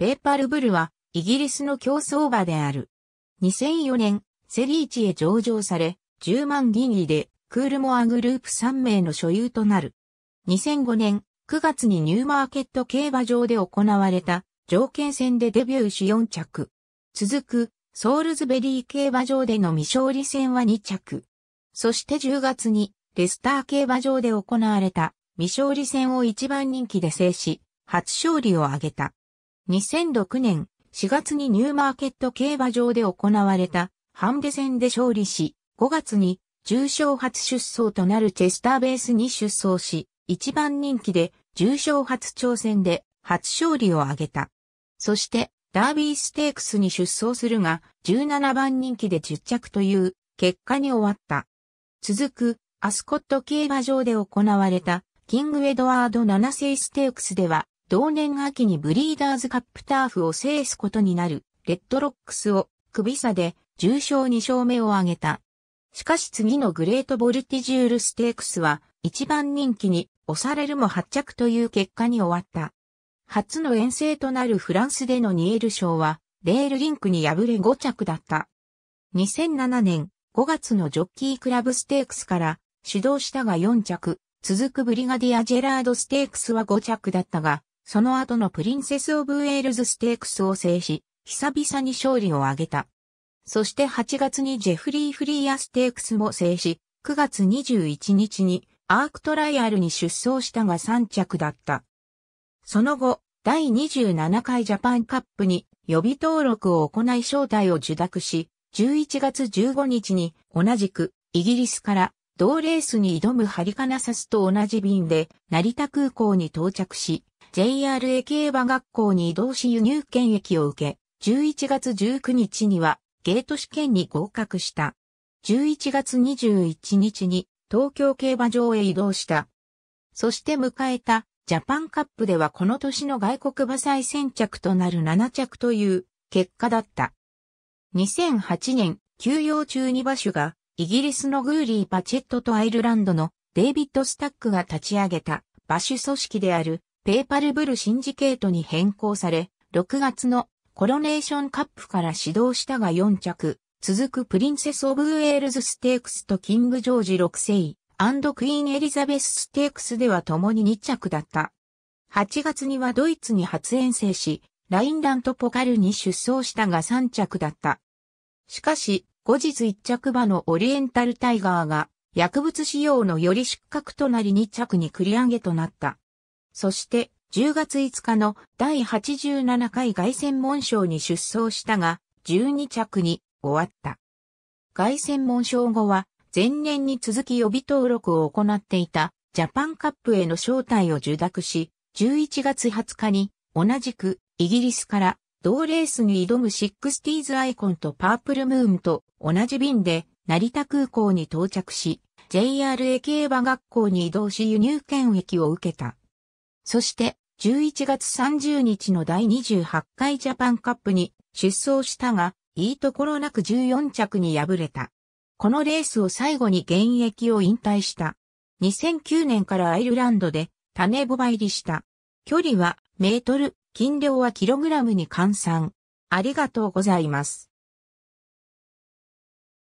ペーパルブルはイギリスの競争馬である。2004年、セリーチへ上場され、10万ギニーでクールモアグループ3名の所有となる。2005年、9月にニューマーケット競馬場で行われた条件戦でデビューし4着。続く、ソールズベリー競馬場での未勝利戦は2着。そして10月に、レスター競馬場で行われた未勝利戦を一番人気で制し、初勝利を挙げた。2006年4月にニューマーケット競馬場で行われたハンデ戦で勝利し、5月に重賞初出走となるチェスターベースに出走し、一番人気で重賞初挑戦で初勝利を挙げた。そして、ダービーステークスに出走するが、17番人気で10着という結果に終わった。続く、アスコット競馬場で行われた、キングエドワード7世ステークスでは、同年秋にブリーダーズカップターフを制すことになるレッドロックスを首差で重賞2勝目を挙げた。しかし次のグレートボルティジュールステークスは一番人気に押されるも発着という結果に終わった。初の遠征となるフランスでのニエル賞はレールリンクに敗れ5着だった。2007年5月のジョッキークラブステークスから主導したが4着、続くブリガディア・ジェラードステークスは5着だったが、その後のプリンセス・オブ・ウェールズ・ステークスを制し、久々に勝利を挙げた。そして8月にジェフリー・フリーアステークスも制し、9月21日にアークトライアルに出走したが3着だった。その後、第27回ジャパンカップに予備登録を行い招待を受諾し、11月15日に同じくイギリスから同レースに挑むハリカナサスと同じ便で成田空港に到着し、JRA 競馬学校に移動し輸入権益を受け、11月19日にはゲート試験に合格した。11月21日に東京競馬場へ移動した。そして迎えたジャパンカップではこの年の外国馬祭先着となる7着という結果だった。2008年、休養中に馬主がイギリスのグーリー・パチェットとアイルランドのデイビッド・スタックが立ち上げた馬主組織であるペーパルブルシンジケートに変更され、6月のコロネーションカップから始動したが4着、続くプリンセス・オブ・ウェールズ・ステークスとキング・ジョージ6世、アンド・クイーン・エリザベス・ステークスでは共に2着だった。8月にはドイツに初遠征し、ラインラント・ポカルに出走したが3着だった。しかし、後日1着馬のオリエンタル・タイガーが、薬物使用のより失格となり2着に繰り上げとなった。そして10月5日の第87回凱旋門賞に出走したが、12着に終わった。凱旋門賞後は、前年に続き予備登録を行っていたジャパンカップへの招待を受諾し、11月20日に同じくイギリスから同レースに挑むシックスティーズアイコンとパープルムーンと同じ便で成田空港に到着し、JRA 競馬学校に移動し輸入権益を受けた。そして、11月30日の第28回ジャパンカップに出走したが、いいところなく14着に敗れた。このレースを最後に現役を引退した。2009年からアイルランドで種ボバ入りした。距離はメートル、斤量はキログラムに換算。ありがとうございます。